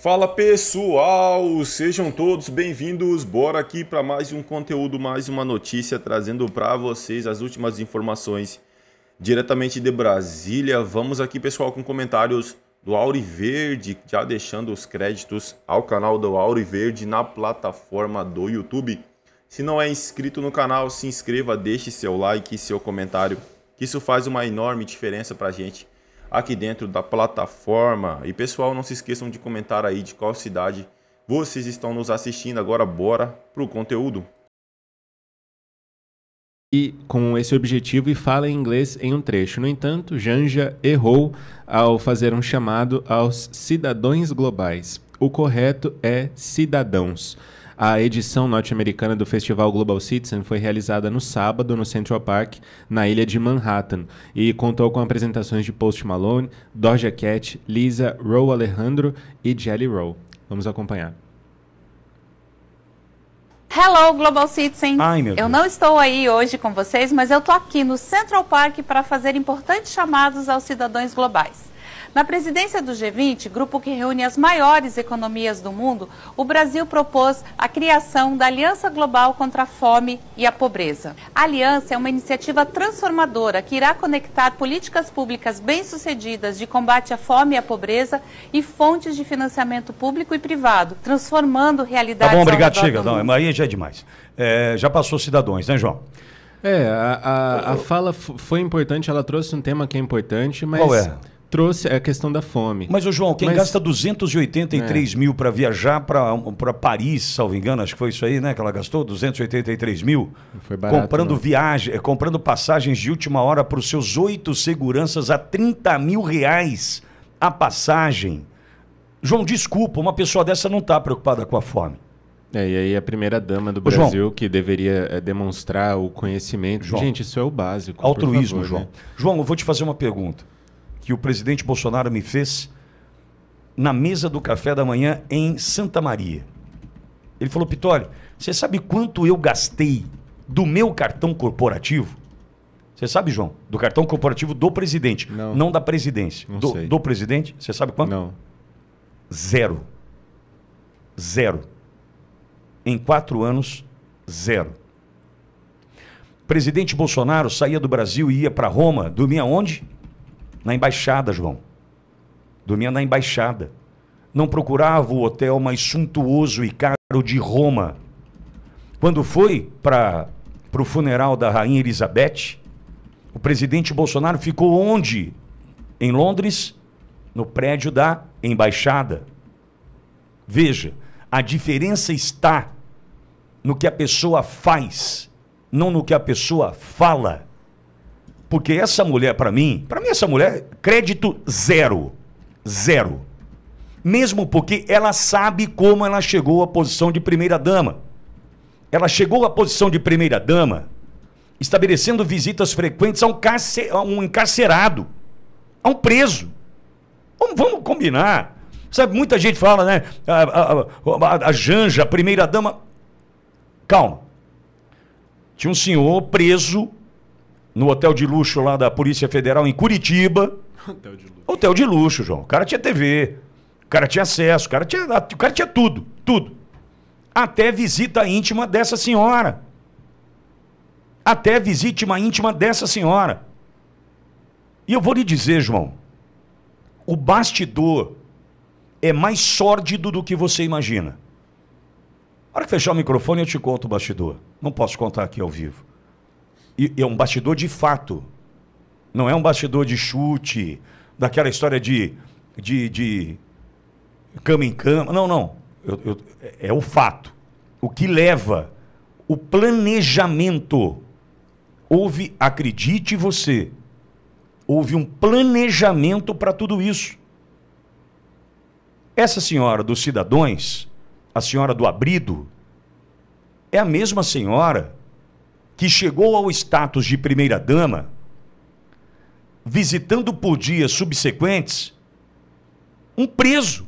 Fala pessoal, sejam todos bem-vindos. Bora aqui para mais um conteúdo, mais uma notícia, trazendo para vocês as últimas informações diretamente de Brasília. Vamos aqui, pessoal, com comentários do Auri Verde, já deixando os créditos ao canal do Auri Verde na plataforma do YouTube. Se não é inscrito no canal, se inscreva, deixe seu like e seu comentário, que isso faz uma enorme diferença para a gente aqui dentro da plataforma. E pessoal, não se esqueçam de comentar aí de qual cidade vocês estão nos assistindo. Agora bora pro conteúdo. E com esse objetivo e fala em inglês em um trecho. No entanto, Janja errou ao fazer um chamado aos cidadãos globais. O correto é cidadãos. A edição norte-americana do festival Global Citizen foi realizada no sábado no Central Park, na ilha de Manhattan, e contou com apresentações de Post Malone, Doja Cat, Lisa, Row Alejandro e Jelly Roll. Vamos acompanhar. Hello, Global Citizen! Ai, eu não estou aí hoje com vocês, mas eu estou aqui no Central Park para fazer importantes chamados aos cidadãos globais. Na presidência do G20, grupo que reúne as maiores economias do mundo, o Brasil propôs a criação da Aliança Global contra a Fome e a Pobreza. A aliança é uma iniciativa transformadora que irá conectar políticas públicas bem-sucedidas de combate à fome e à pobreza e fontes de financiamento público e privado, transformando realidades. Tá bom, obrigado, chega. Não, aí já é demais. É, já passou cidadãos, né, João? É, a, a, a, fala foi importante, ela trouxe um tema que é importante, mas. Qual é? trouxe a questão da fome. Mas, o João, quem Mas... gasta 283 é. mil para viajar para Paris, salvo engano, acho que foi isso aí, né? Que ela gastou 283 mil. foi barato, comprando não. Né? viagem, é, comprando passagens de última hora para os seus oito seguranças a 30 mil reais a passagem. João, desculpa, uma pessoa dessa não está preocupada com a fome. É, e aí a primeira dama do Ô, Brasil João, que deveria é, demonstrar o conhecimento. João, Gente, isso é o básico. Altruísmo, favor, João. Né? João, eu vou te fazer uma pergunta que o presidente Bolsonaro me fez na mesa do café da manhã em Santa Maria. Ele falou: Pitório, você sabe quanto eu gastei do meu cartão corporativo? Você sabe, João? Do cartão corporativo do presidente. Não, não da presidência. Não do, sei. do presidente, você sabe quanto? Não. Zero. Zero. Em quatro anos, zero. Presidente Bolsonaro saía do Brasil e ia para Roma, dormia onde? na embaixada, João. Dormia na embaixada. Não procurava o hotel mais suntuoso e caro de Roma. Quando foi para o funeral da rainha Elizabeth, o presidente Bolsonaro ficou onde? Em Londres, no prédio da embaixada. Veja, a diferença está no que a pessoa faz, não no que a pessoa fala. Porque essa mulher, para mim, para mim essa mulher, crédito zero. Zero. Mesmo porque ela sabe como ela chegou à posição de primeira-dama. Ela chegou à posição de primeira-dama estabelecendo visitas frequentes a um, a um encarcerado, a um preso. Vamos, vamos combinar. Sabe, muita gente fala, né? A, a, a, a Janja, a primeira-dama. Calma. Tinha um senhor preso no hotel de luxo lá da Polícia Federal em Curitiba. Hotel de luxo. Hotel de luxo, João. O cara tinha TV, o cara tinha acesso, o cara tinha, o cara tinha tudo, tudo. Até visita íntima dessa senhora. Até visita íntima dessa senhora. E eu vou lhe dizer, João, o bastidor é mais sórdido do que você imagina. Na hora que fechar o microfone, eu te conto o bastidor. Não posso contar aqui ao vivo. E, e é um bastidor de fato. Não é um bastidor de chute, daquela história de, de, de cama em cama. Não, não. Eu, eu, é o fato. O que leva o planejamento. Houve, acredite você, houve um planejamento para tudo isso. Essa senhora dos cidadãos, a senhora do abrido, é a mesma senhora que chegou ao status de primeira-dama, visitando por dias subsequentes um preso.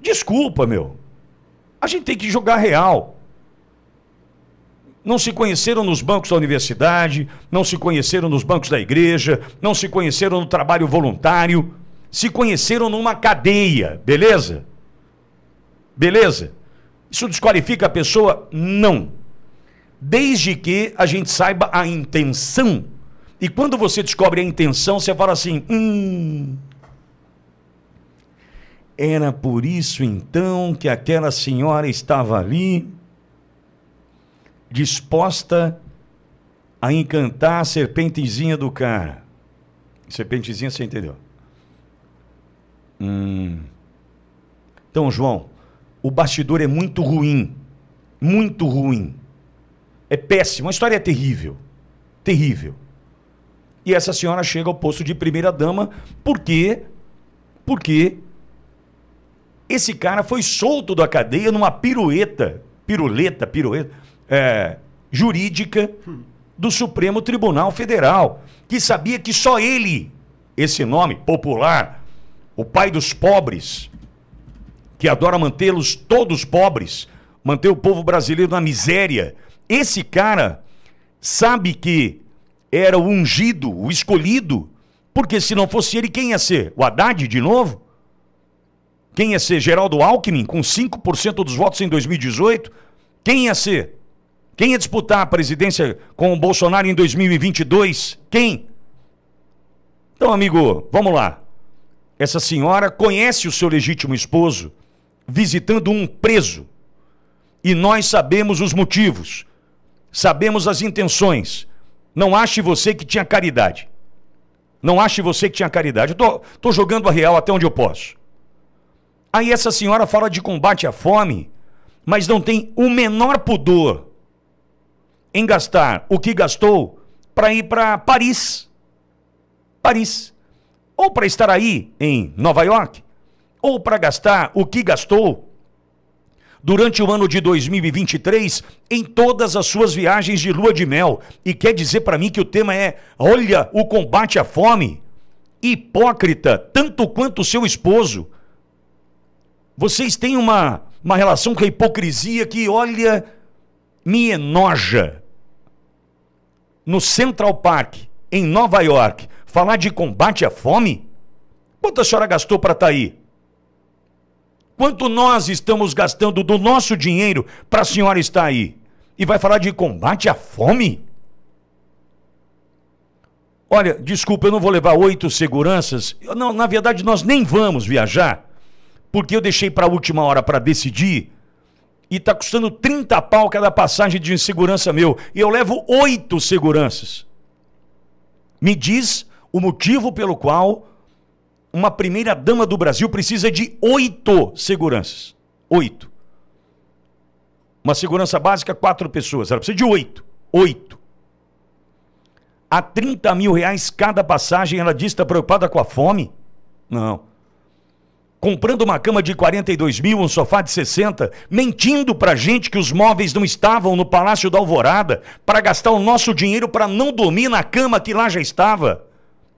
Desculpa, meu. A gente tem que jogar real. Não se conheceram nos bancos da universidade, não se conheceram nos bancos da igreja, não se conheceram no trabalho voluntário, se conheceram numa cadeia, beleza? Beleza? Isso desqualifica a pessoa? Não desde que a gente saiba a intenção. E quando você descobre a intenção, você fala assim: hum. Era por isso então que aquela senhora estava ali, disposta a encantar a serpentezinha do cara. Serpentezinha, você entendeu? Hum. Então, João, o bastidor é muito ruim. Muito ruim. É péssimo, a história é terrível. Terrível. E essa senhora chega ao posto de primeira dama porque porque esse cara foi solto da cadeia numa pirueta, piruleta, pirueta, é, jurídica do Supremo Tribunal Federal, que sabia que só ele, esse nome popular, o pai dos pobres, que adora mantê-los todos pobres, manter o povo brasileiro na miséria, esse cara sabe que era o ungido, o escolhido, porque se não fosse ele, quem ia ser? O Haddad de novo? Quem ia ser? Geraldo Alckmin, com 5% dos votos em 2018? Quem ia ser? Quem ia disputar a presidência com o Bolsonaro em 2022? Quem? Então, amigo, vamos lá. Essa senhora conhece o seu legítimo esposo visitando um preso. E nós sabemos os motivos. Sabemos as intenções. Não ache você que tinha caridade. Não ache você que tinha caridade. Eu estou jogando a real até onde eu posso. Aí essa senhora fala de combate à fome, mas não tem o menor pudor em gastar o que gastou para ir para Paris. Paris. Ou para estar aí em Nova York, ou para gastar o que gastou durante o ano de 2023 em todas as suas viagens de lua de mel. E quer dizer para mim que o tema é: olha, o combate à fome. Hipócrita, tanto quanto seu esposo. Vocês têm uma, uma relação com a hipocrisia que, olha, me enoja. No Central Park, em Nova York, falar de combate à fome? Quanto a senhora gastou para estar tá aí? Quanto nós estamos gastando do nosso dinheiro para a senhora estar aí? E vai falar de combate à fome? Olha, desculpa, eu não vou levar oito seguranças. Eu, não, na verdade, nós nem vamos viajar, porque eu deixei para a última hora para decidir. E está custando 30 pau cada passagem de segurança meu. E eu levo oito seguranças. Me diz o motivo pelo qual uma primeira dama do Brasil precisa de oito seguranças. Oito. Uma segurança básica, quatro pessoas. Ela precisa de oito. Oito. A 30 mil reais cada passagem, ela diz que está preocupada com a fome? Não. Comprando uma cama de 42 mil, um sofá de 60, mentindo para gente que os móveis não estavam no Palácio da Alvorada, para gastar o nosso dinheiro para não dormir na cama que lá já estava.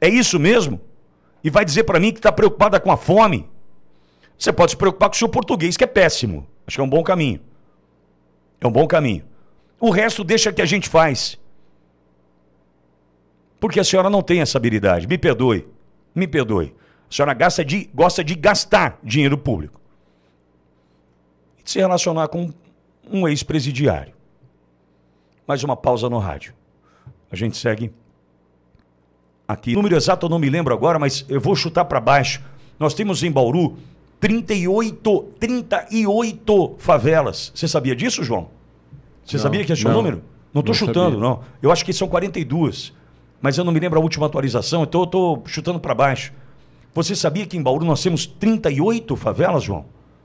É isso mesmo? e vai dizer para mim que está preocupada com a fome. Você pode se preocupar com o seu português, que é péssimo. Acho que é um bom caminho. É um bom caminho. O resto deixa que a gente faz. Porque a senhora não tem essa habilidade. Me perdoe. Me perdoe. A senhora gasta de, gosta de gastar dinheiro público. E de se relacionar com um ex-presidiário. Mais uma pausa no rádio. A gente segue aqui. Número exato eu não me lembro agora, mas eu vou chutar para baixo. Nós temos em Bauru 38, 38 favelas. Você sabia disso, João? Você não, sabia que esse é o número? Não estou chutando, sabia. não. Eu acho que são 42, mas eu não me lembro a última atualização, então eu estou chutando para baixo. Você sabia que em Bauru nós temos 38 favelas, João?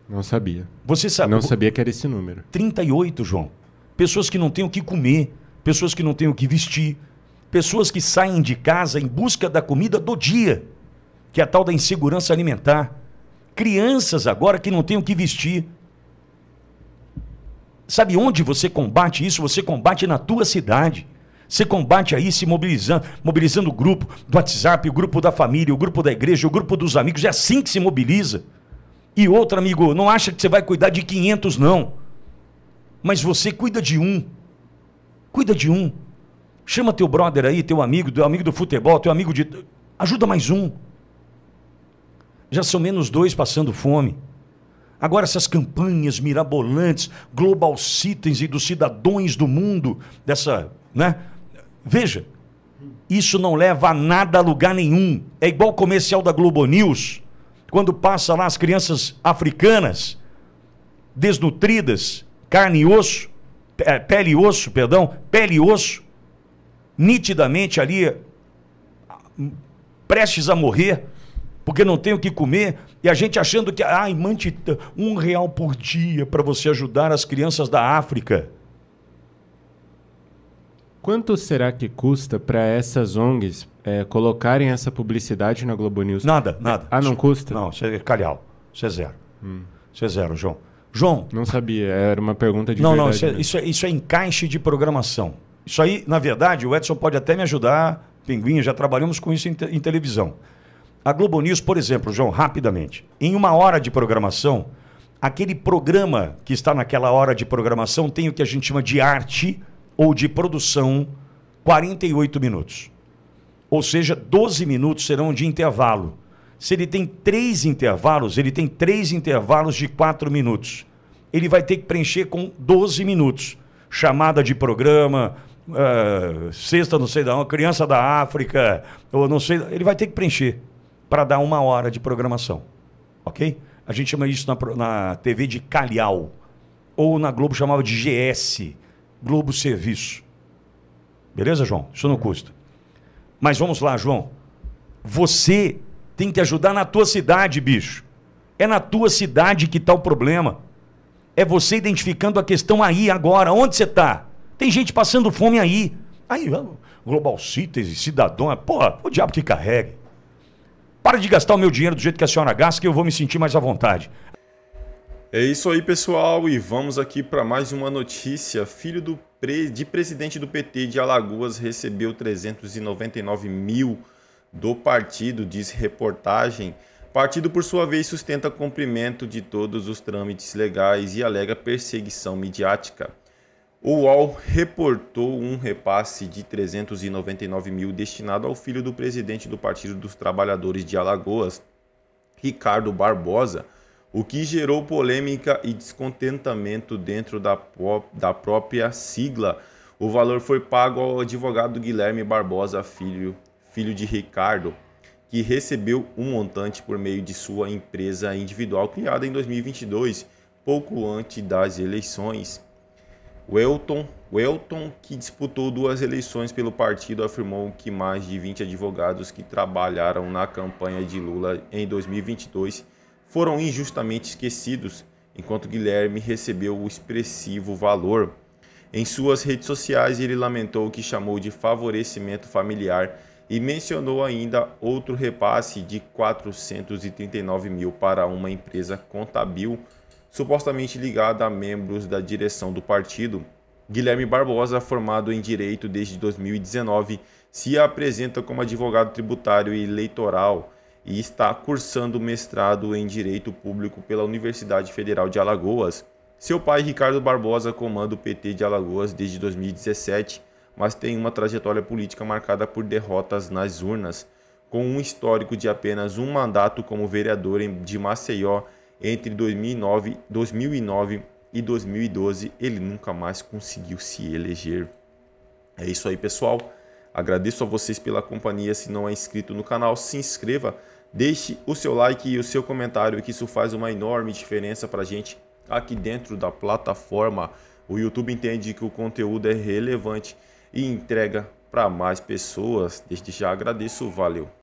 Não sabia. Você sabe? Não sabia que era esse número. 38, João. Pessoas que não têm o que comer, pessoas que não têm o que vestir, Pessoas que saem de casa em busca da comida do dia, que é a tal da insegurança alimentar. Crianças agora que não têm o que vestir. Sabe onde você combate isso? Você combate na tua cidade. Você combate aí se mobilizando, mobilizando o grupo do WhatsApp, o grupo da família, o grupo da igreja, o grupo dos amigos. É assim que se mobiliza. E outro amigo, não acha que você vai cuidar de 500 não. Mas você cuida de um. Cuida de um. Chama teu brother aí, teu amigo, teu amigo do futebol, teu amigo de. Ajuda mais um. Já são menos dois passando fome. Agora, essas campanhas mirabolantes, global citizens e dos cidadãos do mundo, dessa. Né? Veja, isso não leva a nada a lugar nenhum. É igual o comercial da Globo News, quando passa lá as crianças africanas, desnutridas, carne e osso, pele e osso, perdão, pele e osso, nitidamente ali prestes a morrer, porque não tem o que comer, e a gente achando que, ai, mante um real por dia para você ajudar as crianças da África. Quanto será que custa para essas ONGs é, colocarem essa publicidade na Globo News? Nada, nada. Ah, não custa? Não, isso é calhau. Isso é zero. Hum. Isso é zero, João. João. Não sabia, era uma pergunta de. Não, não, isso é, isso é, isso é encaixe de programação. Isso aí, na verdade, o Edson pode até me ajudar, Pinguim, já trabalhamos com isso em, te em televisão. A Globo News, por exemplo, João, rapidamente, em uma hora de programação, aquele programa que está naquela hora de programação tem o que a gente chama de arte ou de produção 48 minutos. Ou seja, 12 minutos serão de intervalo. Se ele tem três intervalos, ele tem três intervalos de quatro minutos. Ele vai ter que preencher com 12 minutos. Chamada de programa, uh, cesta, não sei da onde, criança da África, ou não sei. Ele vai ter que preencher para dar uma hora de programação. Ok? A gente chama isso na, na TV de calhau. Ou na Globo chamava de GS Globo Serviço. Beleza, João? Isso não custa. Mas vamos lá, João. Você tem que ajudar na tua cidade, bicho. É na tua cidade que está o problema. É você identificando a questão aí, agora. Onde você está? Tem gente passando fome aí. Aí, Global Cities, Cidadão, porra, o diabo que carregue. Para de gastar o meu dinheiro do jeito que a senhora gasta, que eu vou me sentir mais à vontade. É isso aí, pessoal, e vamos aqui para mais uma notícia. Filho do pre... de presidente do PT de Alagoas recebeu 399 mil do partido, diz reportagem. Partido, por sua vez, sustenta cumprimento de todos os trâmites legais e alega perseguição midiática. O UOL reportou um repasse de 399 mil destinado ao filho do presidente do Partido dos Trabalhadores de Alagoas, Ricardo Barbosa, o que gerou polêmica e descontentamento dentro da, da própria sigla. O valor foi pago ao advogado Guilherme Barbosa, filho, filho de Ricardo, que recebeu um montante por meio de sua empresa individual criada em 2022, pouco antes das eleições. Welton, Welton, que disputou duas eleições pelo partido, afirmou que mais de 20 advogados que trabalharam na campanha de Lula em 2022 foram injustamente esquecidos, enquanto Guilherme recebeu o expressivo valor. Em suas redes sociais, ele lamentou o que chamou de favorecimento familiar e mencionou ainda outro repasse de 439 mil para uma empresa contabil supostamente ligada a membros da direção do partido, Guilherme Barbosa, formado em Direito desde 2019, se apresenta como advogado tributário e eleitoral e está cursando mestrado em Direito Público pela Universidade Federal de Alagoas. Seu pai, Ricardo Barbosa, comanda o PT de Alagoas desde 2017, mas tem uma trajetória política marcada por derrotas nas urnas. Com um histórico de apenas um mandato como vereador de Maceió entre 2009, 2009 e 2012, ele nunca mais conseguiu se eleger. É isso aí, pessoal. Agradeço a vocês pela companhia. Se não é inscrito no canal, se inscreva, deixe o seu like e o seu comentário, que isso faz uma enorme diferença para a gente aqui dentro da plataforma. O YouTube entende que o conteúdo é relevante e entrega para mais pessoas. Desde já agradeço, valeu!